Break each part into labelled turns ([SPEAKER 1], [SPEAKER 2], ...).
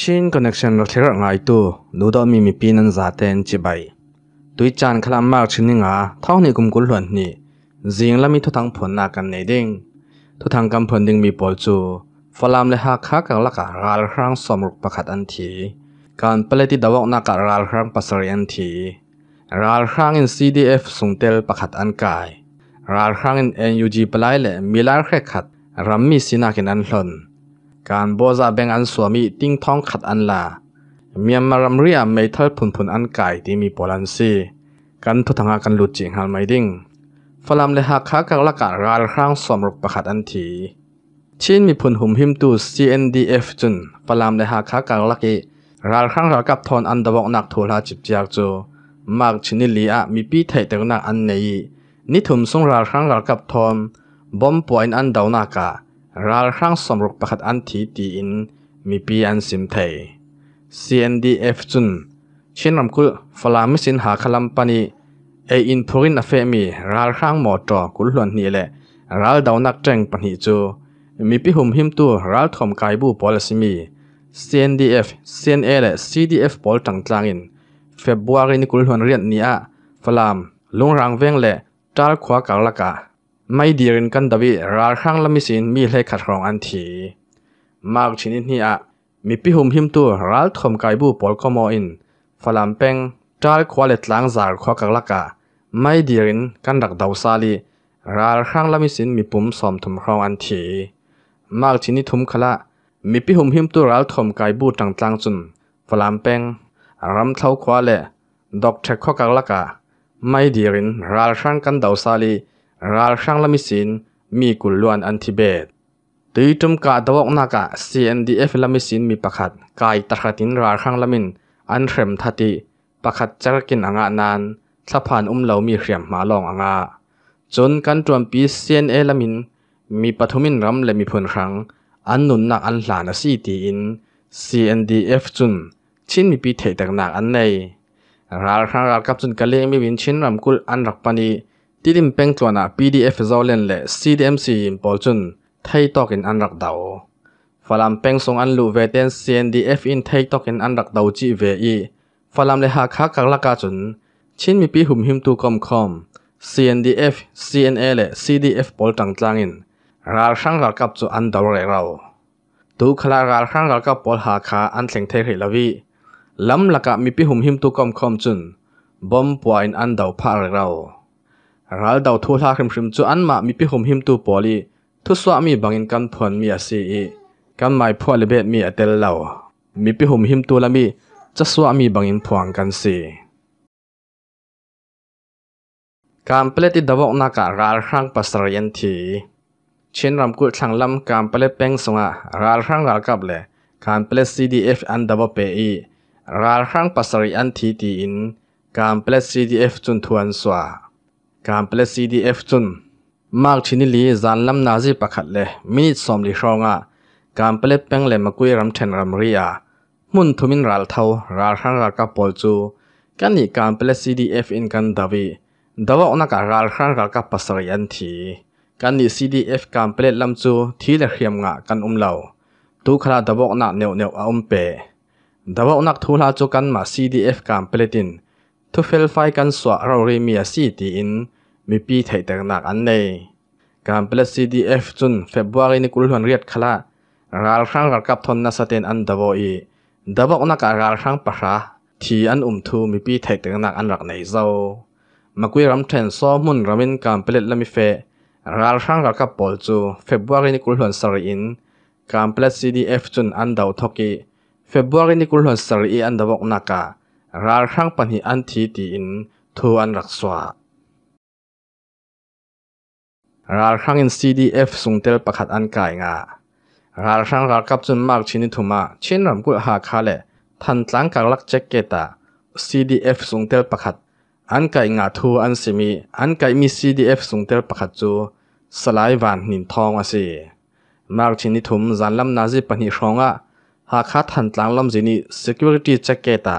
[SPEAKER 1] ชินคอนเนคชันรถเทระไงตัวนูดอมีมีปีนันซาเตนจีบไปตุยจานคลามมากชินนิงอาททองนี้กุมกุลหลวนนี่จิงและมีทุทังผลนากันในดิ้งทุทังกำผลดิ้งมีปอลจูฟลามเลหักฮักกันลักการครั้งสมรุกประคัดอันทีการเปลติดาวนักการัลครั้งปัสเรียนทีรัลครั้งอินซีดีเอฟสุงเตลประคัดอันกายรัลครั้งอินเอ็นยูจีปลายเลมีลารแค่ขัดรัมมีสินากินันหลนการบัวซาเบงอันสวมีติ้งท้องขัดอันลาเมียมารำเรียไม่เทิดผุนผุนอันไก่ที่มีปลันซีกันทุทังอากันหลุดจิงหันไม่ดิ้งฟลัมเลหักคักกักละกะรารครั้งสมรบประคัดอันทีชินมีผุนหุมหิมตู CNDF จุนฟลัมเลหักคักกักละกีราลครั้งรากับทอนอันดบกนักทูลาจิบจากจูมากชินิลีอามีปีไทยแต่กนักอันเนยนิทุมสงราลครั้งรากับทอนบอมป่วยอันดาวนาการัลครั้งสมรุปประคัดอันทีตีอินมีปีอันสิมไทย CNDF จุนเช่นรำคุฟลามิสินหาคลัมปานีเออินพูรินอเฟมีรัลครั้งหมอจอกุลหลนนี่แหละรัลดาวนักแจงปนิจูมีพิหุมหิมตัวรัลอมกายบูปอลสิมี CNDF CNA และ CDF ปอลจังจังอินเฟบัวรินกุลหลนเรียนนี้อะฟลามลุงรังเวงแหละจ้าขวากาลกาไม่ดีรินกันดวิราครั้งละมิสินมีเลขัดรองอันทีมากชนิดนี้อะมีพิหุมหิมตัวรัลทอมไกบูปอลคอมอินฟลัมเปงจาลควาเลตล้างจารควากลักกะไม่ดีรินกันดักดาวซาลีราครั้งละมิสินมีปุ่มสอมถมรองอันทีมากชนิดทุมขละมีพิหุมหิมตัวรัลทอมไกบูต่างต่างจุนฟลัมเปงรำเท้าควาเลดอกเทคควากลักกะไม่ดีรินราครั้งกันดาวซาลีราชัางลมิสินมีกุลลวนอันทิเบตตีจุมกาตวกนักะ CNDF ลมิสินมีประคัดกายตระขัดินราชัางลมินอันเข้มทัติประคัดจักกินอ่างนานสะพานอุ้มเหลามีเขยมมาลองอ่างจนกันจวนปี CNA ลมินมีปฐุมินรำและมีผลครั้งอันนุนนักอันหลานสีตีอิน CNDF จุนชินมีปีเถิดหนักอันในราชางรากับจุนกะเลงมีวินชินรำกุลอันรักปานีติดิมเป็งตัวน่ะ PDF เจ้าเล่นเละ CDMC อินพอลจุนไทยตอกินอันรักดาวฟร์มเป็งส่งอันลูเวเตน CNDF อินไทยตอกินอันรักดาวจีเวอีฟาร์มเลหาค้ากักลักกาจุน ชินมีปีหุ่มหิมตูคอมคอม CNDF CNA เละ CDF พอลตังจังอิน รากช่างรักกับจุอันดาวเรเราตูขลารากช่างรักกับบอลหาคาอันเสงเทริลวีลำลักกบมีปีหุ่มหิมตูคอมคอมจุน บอมป่วอินอันดาวพาเรเรา ral dau thu thla khrim khrim chu anma mi pi hum him tu poli thu swa mi bangin kan phon mi ase e kan mai phwa le be mi atel law mi pi hum him tu lami cha swa mi bangin phuang kan se kam pleti dawok na ka ral khrang pasar yan thi chen ram ku thlang lam kam ple peng songa ral khrang ral kap le kam ple cdf an dawa pe e ral khrang pasar yan thi ti in kam ple cdf chun thuan swa การเปลซีดีเอฟจุนมากชินิลีจานลำนาจีประคัดเลยมินิสอมลิชองอ่ะการเปลแป้งเลมกุยรำเทนรำเรียมุนทุมินรัลเทารัลขันรัลกับปอลจูกันนี่การเปลซีดีเอฟอินกันดาวีดาวอนักรัลขันรัลกับปัสริยันทีกันนี่ซีดีเอฟการเปลลำจูที่เลียมงะกันอุ้มเหล่าตูคลาดาวอนักเนียวเนียวอาอุ้มเปดาวอนักทูลาจูกันมา C D F การเปลตินทุเฟลไฟกันสวะเราเรียมีสีตีอินมีปีไทยแต่หนักอันในการเปลซีดีเอฟจุนเฟบวารีนิกุลหันเรียดขละราลครั้งรักกับทนนัสเตนอันดับวอีดับอกนักราลครั้งปะระที่อันอุ่มทูมีปีไทยแต่หนักอันรักในเจ้ามาคุยรำเทนซ้อมุนรำมินการเปลดละมีเฟราลครั้งรักกับปอลจูเฟบวารีนิกุลหันสรีอินการเปลซีดีเอฟจุนอันดับทอกีเฟบวารีนิกุลหันสรีอันดับอกนัการาครั้งปัญหาอันทีตีอินทูอันรักสษาราครั้งอิน CDF ส่งเตลประคัดอันไกางาราครั้งรากับจนมากชินิทุมาเช่นรำกุหาคาเลทันตังการลักแจ็กเกตา CDF ส่งเตลประคัดอันไกางาทูอันสิมีอันไกามี CDF ส่งเตลประคัดจูสลายวันนินทองอาเซมากชินิทุมจันลำนาจิปัญหาชองะหาคาทันตังลำจินิ Security แจ็กเกตา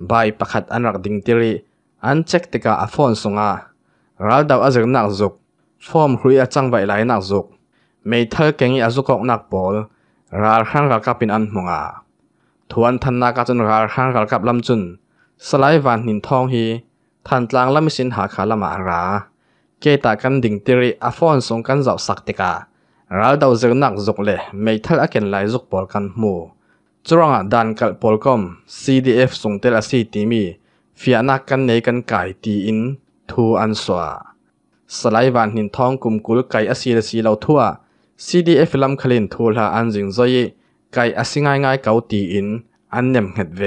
[SPEAKER 1] bai pakhat anak ding tiri an check tika a phone songa ral daw azir nak zuk form hrui a chang vai lai nak zuk mei thal kengi azukok nak bol ral khang ral kapin an hmunga thuan than na ka chun ral khang ral kap lam chun salai van nin thong hi than tlang lam sin ha kha lama ra ke ta kan ding tiri a phone song kan zau sak tika ral daw zir nak zuk le mei thal a ken lai zuk bol kan mu จรงดันกัลปอลคอม CDF ส่งเตลสีตีมีฟียนักกันในกันไก่ตีอินทูอันสวาสไลวันหินทองกลุ่มกุลไก่อสีลสีเหล่าทั่ว CDF ลำคลินทูลาอันจิงใจยไก่อสิง่ายง่ายเกาตีอินอันเนมเห็ดเว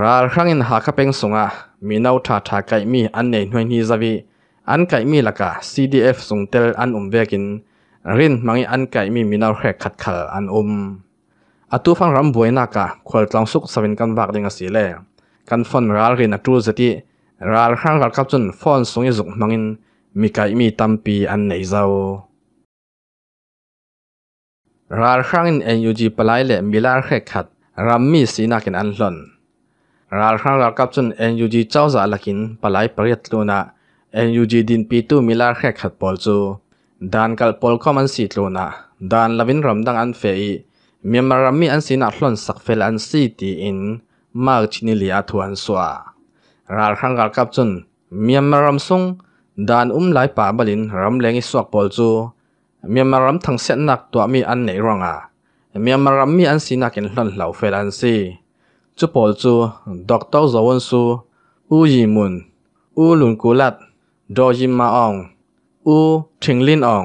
[SPEAKER 1] ราครั้งอินหาขรเป็งสงะมีนาวทาทาไก่มีอันเนหน่วยนีซาวีอันไก่มีละกะ CDF ส่งเตลอันอุมเวกินรินมังอันไก่มีมีนาวแขกขัดขัลอันอุม atu phang ram boi na ka khol tlang suk savin kan vak ding asi le kan phone ral rin atu zati ral khang ral kap chun phone sung i zuk mangin mi kai mi tampi an nei zau ral khang in NUG palai le milar khe khat ram mi sina kin an hlon ral khang ral kap chun NUG chau za lakin palai pariat luna NUG din pi tu milar khe khat pol chu dan kal pol khoman si luna, dan lavin ram dang an fei มีมารามีอันสินักหล่นสักเฟลอันซีตีอินมากชินิลีอาทวนสวารารครั้งกากับจุนมียมารำซุงดานอุ้มไหลป่าบลินรำเลงอิสวกบอลจูมียมารำทั้งเส้นนักตัวมีอันไหนรองอ่ะมีมารำมีอันสินักเห็นล่นเหล่าเฟลอันซีจูบอลจูด็อกเตอร์จวนซูอูยิมุนอูลุนกุลัดดอยิมมาอองอูทิงลินออง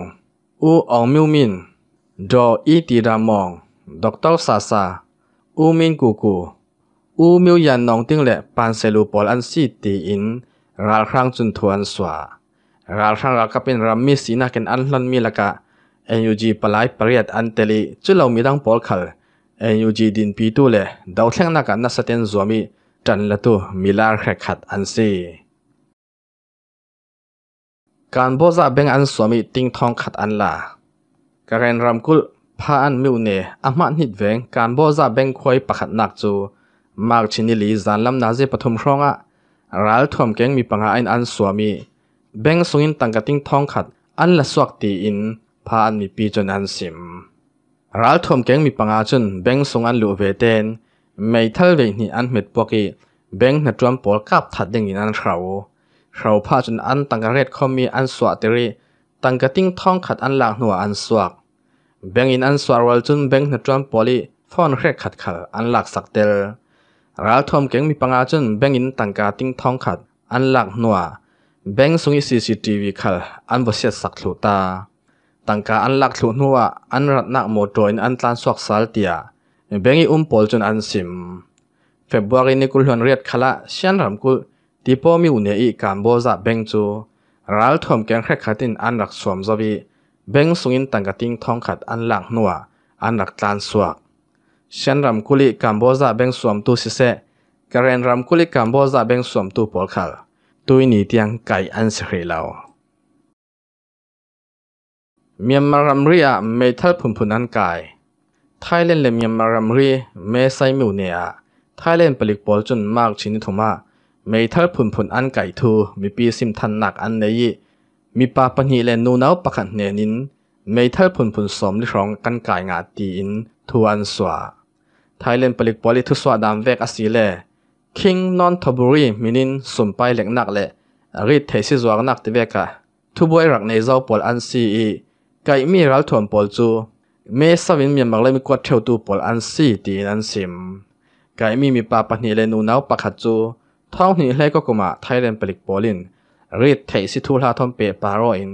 [SPEAKER 1] อูอองมิวมินดออีตีดามองดอกเตอร์ซาซาอูมินกูกูอูมิวยันนองติ้งเล่ปานเซลูปอลอันซีตีอินรัลครังจุนทวนสวารัลครังรักกับเป็นรัมมิสีนักเนอันลันมีละกะเอ็นยูจีปลายปริยัดอันเตลีจุลรามีดังปอลคัลเอ็นยูจีดินปีตูเลยดาวเทียงนักนนักสเตนซัวมีจันละตูมิลาร์แขกขัดอันซีการบ่จาเบงอันสวามีติงทองขัดอันลาการเรนรัมกุลพาอันมิวเนอามานิดเวงการบ่จาเบงควยประคัดนักจู มาร์ชินิลีจานลำนาเจปฐมครองอ่ะรัลทอมเก่งมีปังอาอินอันสวามีเบงสงินตังกติงทองขัดอันละสวกตีอินพาอันมีปีจนอันสิมรัลทอมเก่งมีปังอาจนเบงสงอันลูเวเตนไม่ทัลเวนี่อันเม็ดปวกีเบงนัดรวมปอลกับถัดดึงอินอันเขาเราพาจนอันตังกเรดคอมมีอันสวัตรีตังกติงทองขัดอันหลังหัวอันสวกบงอินอันสวาร์วัลจุนแบงก์นัรวมปอลีฟอนเครกขัดขัดอันหลักสักเตลรัลทอมเก่งมีปังอาจุนแบงอินตังกาติงทองขัดอันหลักนัวแบงสุนอีซีซีทีวีขัดอันบสเซสักสุตาตังกาอันหลักสุนัวอันรัตนักโมโดนอันตันสวกซัลเตียแบงอีอุมพอลจุนอันซิม เฟบรุยนี้กุลฮวนเรียดขละเชียนรำคุลที่พ่อมีอุณหภูมิการบวชจแบงจูรัลทอมเก่งเครกขัดอันหลักสวมจวีบ่งสุงินตังกะติงทองขัดอันหลังนัวอันหลักตานสวกเช่นรำคุลิกัมโบซาเบ่งสวมตูสิเซกรเรนรำคุลิกัมโบซาเบ่งสวมตูปอลคัลตุยนีเตียงไก่อันสรีลาเมียนมารำเรียไม่ทัลผุนผุนอันกายไทยเล่นเลเมียนมารำเรียไม่ใส่หมิวเนียไทยเล่นปลิกบอลจนมากชินิทุมาไม่ทัลผุนผุนอันไก่ทูมีปีซิมทันหนักอันเนยีมีปาปนีเลนนูนาวประขันเนนินไม่เท่าผลผลสมลิรองกันกายงาตีอินทูอันสวาไทยเลนปลิกปอลิทุสวาดามเวกอสีเลคิงนอนทบุรีมินินสมไปเล็กนักเละรีดเทสิจวกนักตีเวกะทุบวยรักในเจ้าปอลอันซีอไกมีรัลทวนปอลจูเมสวินมีมักเลมีกวดเทวตูปอลอันซีตีนันซิมไกมีมีปาปนีเลนูนาวประคัดจูท้องหนีเล่ก็กุมาไทยเลนปลิกปอลินรีดไทยสิทูลาทอมเปปารออิน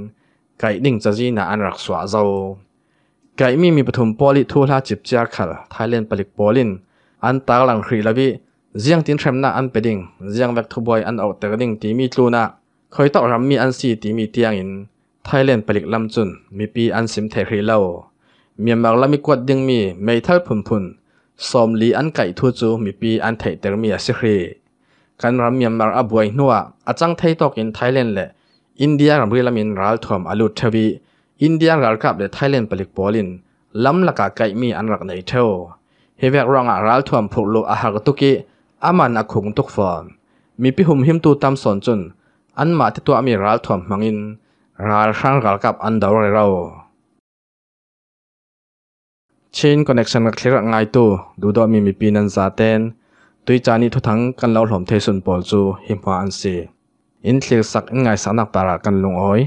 [SPEAKER 1] ไก่ดิ่งจะจีน่าอันรักสวาเจ้าไก่มีมีปฐุมปอลิทูลาจิบจาขัลไทยเลนปลิกปอลินอันตาหลังครีลาบีเจียงตินแชมน่าอันเปดิ่งเจียงแวกทูบอยอันออกแต่กดิ่งตีมีจูน่าคอยต่อรำมีอันสีตีมีเตียงอินไทยเลนปลิกลำจุนมีปีอันสิมเทครีเล่าเมียมักลามีกวดดิ่งมีไม่ทัลพุนพุนสมลีอันไก่ทูจูมีปีอันไทยเตอร์มีอาสิครีกันรำมีมาอับวยนัวอาจังไทยตกินไทยแลนด์และ อินเดียรำเรืามีนรัลทอมอลุทวี อินเดียรัลกับเดทไทยแลนด์ปลิกบอลินลำลักกไก่มีอันรักในเทวเหตุการณ์ร่างรัลทอมพูดลูกอาหารตุกีอามันอคุงตุกฟอนมีพิหุมหิมตูตามสนจุน อันมาที่ตัวมีรัลทอมมังอินรัลชังรัลกับอันดาวเรา c h ช i n connection ก็เคลียร์ง่ายตัวดูดอมีมีปีนันซาเตนตุยจานิทุทังกันเล่าหลอมเทสุนปอลจูหิมพาอันเซอินเทลสักอินไงสานักปารากันลงอ้อย